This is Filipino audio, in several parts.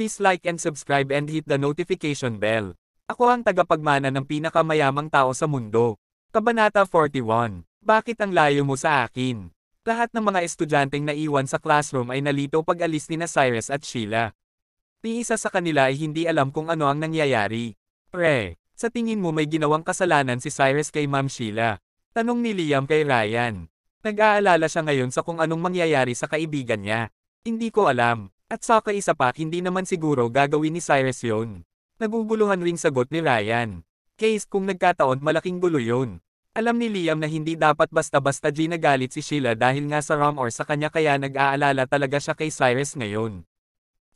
Please like and subscribe and hit the notification bell. Ako ang tagapagmana ng pinakamayamang tao sa mundo. Kabanata 41. Bakit ang layo mo sa akin? Lahat ng mga estudyanteng naiwan sa classroom ay nalito pag alis ni na Cyrus at Sheila. Ni isa sa kanila ay hindi alam kung ano ang nangyayari. Pre, sa tingin mo may ginawang kasalanan si Cyrus kay Ma'am Sheila? Tanong ni Liam kay Ryan. Nag-aalala siya ngayon sa kung anong mangyayari sa kaibigan niya. Hindi ko alam, at saka isa pa hindi naman siguro gagawin ni Cyrus yon. Naguguluhan ring sagot ni Ryan. Case kung nagkataon malaking gulo yun. Alam ni Liam na hindi dapat basta-basta ginagalit si Sheila dahil nga sa Ram or sa kanya kaya nag-aalala talaga siya kay Cyrus ngayon.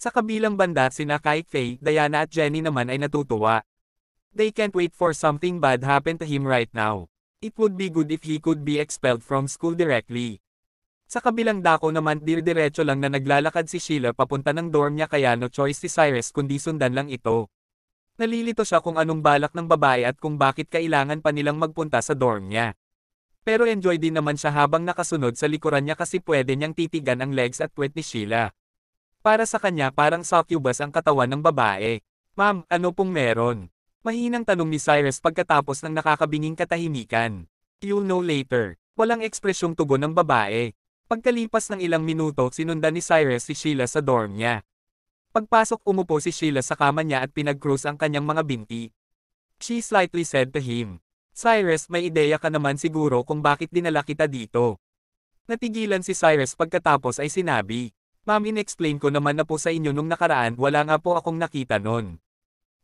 Sa kabilang banda sina Kai Faye, Diana at Jenny naman ay natutuwa. They can't wait for something bad happen to him right now. It would be good if he could be expelled from school directly. Sa kabilang dako naman dir-diretso lang na naglalakad si Sheila papunta ng dorm niya kaya no choice si Cyrus kundi sundan lang ito. Nalilito siya kung anong balak ng babae at kung bakit kailangan pa nilang magpunta sa dorm niya. Pero enjoy din naman siya habang nakasunod sa likuran niya kasi pwede niyang titigan ang legs at puwet ni Sheila. Para sa kanya parang succubus ang katawan ng babae. Ma'am, ano pong meron? Mahinang tanong ni Cyrus pagkatapos ng nakakabinging katahimikan. You'll know later. Walang ekspresyong tugon ng babae. Pagkalipas ng ilang minuto sinundan ni Cyrus si Sheila sa dorm niya. Pagpasok umupo si Sheila sa kama niya at pinagcross ang kanyang mga binti. She slightly said to him, Cyrus may ideya ka naman siguro kung bakit dinala kita dito. Natigilan si Cyrus pagkatapos ay sinabi, Ma'am in-explain ko naman na po sa inyo nung nakaraan wala nga po akong nakita nun.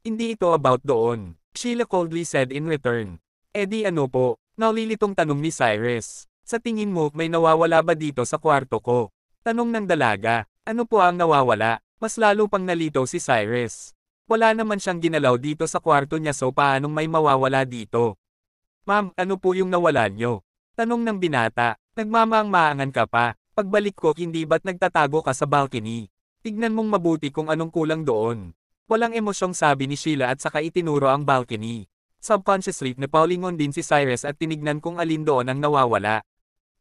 Hindi ito about doon, Sheila coldly said in return. E di ano po, nalilitong tanong ni Cyrus. Sa tingin mo, may nawawala ba dito sa kwarto ko? Tanong ng dalaga. Ano po ang nawawala? Mas lalo pang nalito si Cyrus. Wala naman siyang ginalaw dito sa kwarto niya so paanong may mawawala dito? Ma'am, ano po yung nawalan nyo? Tanong ng binata. Nagmamaang-maangan ka pa. Pagbalik ko hindi ba't nagtatago ka sa balcony? Tignan mong mabuti kung anong kulang doon. Walang emosyong sabi ni Sheila at saka itinuro ang balcony. Subconsciously, napalingon din si Cyrus at tinignan kung alin doon ang nawawala.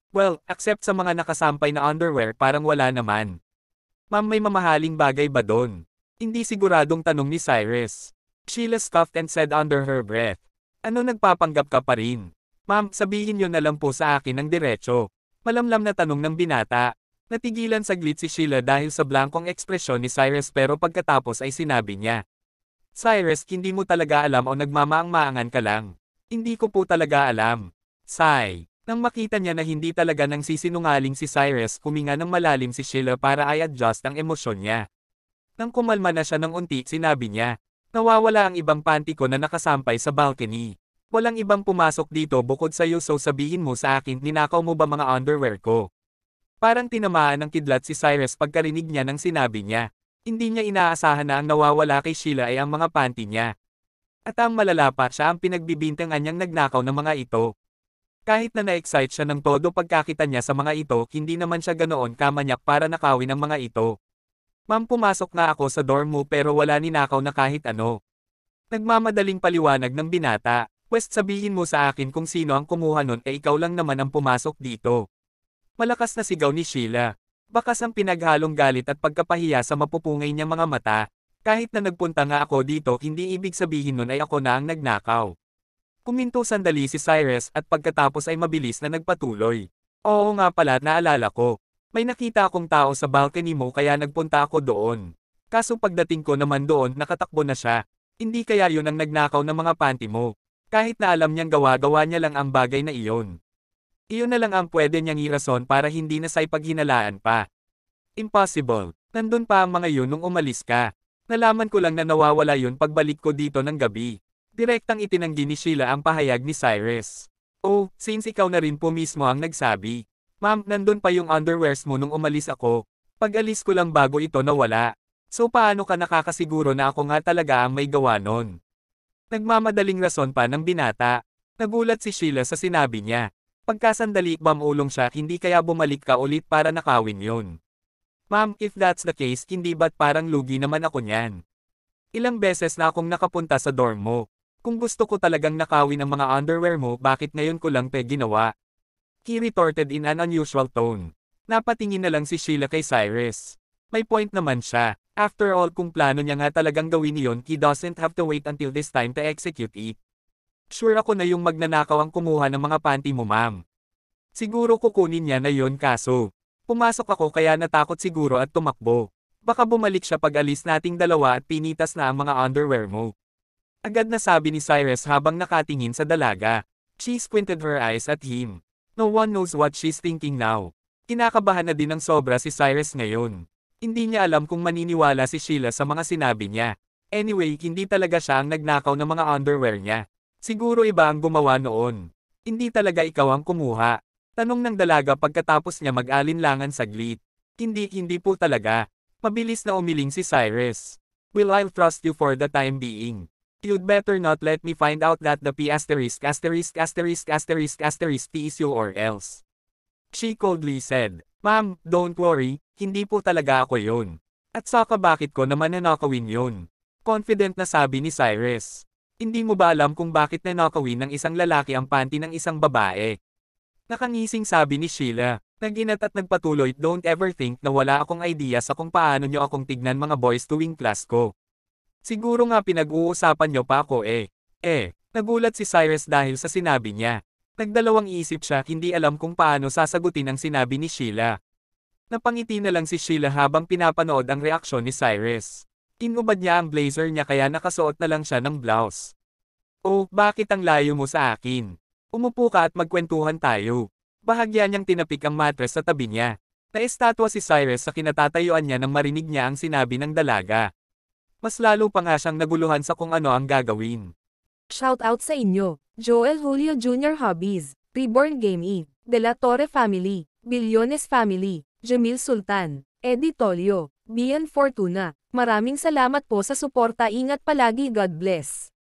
Well, except sa mga nakasampay na underwear parang wala naman. Ma'am may mamahaling bagay ba doon? Hindi siguradong tanong ni Cyrus. Sheila scoffed and said under her breath. Ano nagpapanggap ka pa rin? Ma'am, sabihin niyo na lang po sa akin ng diretso. Malamlam na tanong ng binata. Natigilan saglit si Sheila dahil sa blankong ekspresyon ni Cyrus pero pagkatapos ay sinabi niya. Cyrus, hindi mo talaga alam o nagmamaang-maangan ka lang. Hindi ko po talaga alam. Sigh. Nang makita niya na hindi talaga nang sisinungaling si Cyrus, huminga ng malalim si Sheila para i-adjust ang emosyon niya. Nang kumalma na siya ng unti, sinabi niya, nawawala ang ibang panty ko na nakasampay sa balcony. Walang ibang pumasok dito bukod sa iyo so sabihin mo sa akin ninakaw mo ba mga underwear ko. Parang tinamaan ng kidlat si Cyrus pagkarinig niya ng sinabi niya. Hindi niya inaasahan na ang nawawala kay Sheila ay ang mga panty niya. At ang malalapa siya ang pinagbibintangan niyang nagnakaw ng mga ito. Kahit na na-excite siya ng todo pagkakita niya sa mga ito, hindi naman siya ganoon kamanyak para nakawin ang mga ito. Ma'am pumasok na ako sa dorm mo pero wala ninakaw na kahit ano. Nagmamadaling paliwanag ng binata. Pwest sabihin mo sa akin kung sino ang kumuha nun e ikaw lang naman ang pumasok dito. Malakas na sigaw ni Sheila. Bakas ang pinaghalong galit at pagkapahiya sa mapupungay niya mga mata. Kahit na nagpunta nga ako dito hindi ibig sabihin nun ay ako na ang nagnakaw. Kuminto sandali si Cyrus at pagkatapos ay mabilis na nagpatuloy. Oo nga pala naalala ko. May nakita akong tao sa balcony mo kaya nagpunta ako doon. Kaso pagdating ko naman doon nakatakbo na siya. Hindi kaya yun ang nagnakaw ng mga panty mo. Kahit na alam niyang gawa-gawa niya lang ang bagay na iyon. Iyon na lang ang pwede niyang irason para hindi na sa'y paghinalaan pa. Impossible. Nandun pa ang mga yun nung umalis ka. Nalaman ko lang na nawawala yun pagbalik ko dito ng gabi. Direktang itinanggi ni Sheila ang pahayag ni Cyrus. Oh, since ikaw na rin po mismo ang nagsabi. Ma'am, nandun pa yung underwears mo nung umalis ako. Pag-alis ko lang bago ito nawala. So paano ka nakakasiguro na ako nga talaga ang may gawa nun? Nagmamadaling rason pa ng binata. Nagulat si Sheila sa sinabi niya. Pagkasandali mamulong siya hindi kaya bumalik ka ulit para nakawin yun. Ma'am, if that's the case, hindi ba't parang lugi naman ako niyan? Ilang beses na akong nakapunta sa dorm mo. Kung gusto ko talagang nakawin ang mga underwear mo bakit ngayon ko lang pe ginawa? He retorted in an unusual tone. Napatingin na lang si Sheila kay Cyrus. May point naman siya. After all kung plano niya nga talagang gawin yon he doesn't have to wait until this time to execute it. Sure ako na yung magnanakaw ang kumuha ng mga panty mo ma'am. Siguro kukunin niya na yon kaso. Pumasok ako kaya natakot siguro at tumakbo. Baka bumalik siya pag alis nating dalawa at pinitas na ang mga underwear mo. Agad na sabi ni Cyrus habang nakatingin sa dalaga. She squinted her eyes at him. No one knows what she's thinking now. Kinakabahan na din ng sobra si Cyrus ngayon. Hindi niya alam kung maniniwala si Sheila sa mga sinabi niya. Anyway, hindi talaga siya ang nagnakaw ng mga underwear niya. Siguro iba ang gumawa noon. Hindi talaga ikaw ang kumuha. Tanong ng dalaga pagkatapos niya mag-alinlangan saglit. Hindi, hindi po talaga. Mabilis na umiling si Cyrus. Will I trust you for the time being. You'd better not let me find out that the P asterisk asterisk asterisk asterisk asterisk T is you or else. She coldly said, Ma'am, don't worry, hindi po talaga ako yun. At saka bakit ko naman nanakawin yun? Confident na sabi ni Cyrus. Hindi mo ba alam kung bakit nanakawin ng isang lalaki ang panty ng isang babae? Nakangising sabi ni Sheila. Naginat at nagpatuloy, don't ever think na wala akong idea sa kung paano nyo akong tignan mga boys tuwing class ko. Siguro nga pinag-uusapan niyo pa ako eh. Eh, nagulat si Cyrus dahil sa sinabi niya. Nagdalawang isip siya hindi alam kung paano sasagutin ang sinabi ni Sheila. Napangiti na lang si Sheila habang pinapanood ang reaksyon ni Cyrus. Inubad niya ang blazer niya kaya nakasuot na lang siya ng blouse. Oh, bakit ang layo mo sa akin? Umupo ka at magkwentuhan tayo. Bahagya niyang tinapik ang mattress sa tabi niya. Naestatwa si Cyrus sa kinatatayuan niya nang marinig niya ang sinabi ng dalaga mas lalo pa nga siyang naguluhan sa kung ano ang gagawin. Shout out sa inyo, Joel Julio Jr. Hobbies, Reborn Game E, De La Torre Family, Bilyones Family, Jamil Sultan, Eddie Tolio, Bian Fortuna, maraming salamat po sa suporta ingat palagi God bless.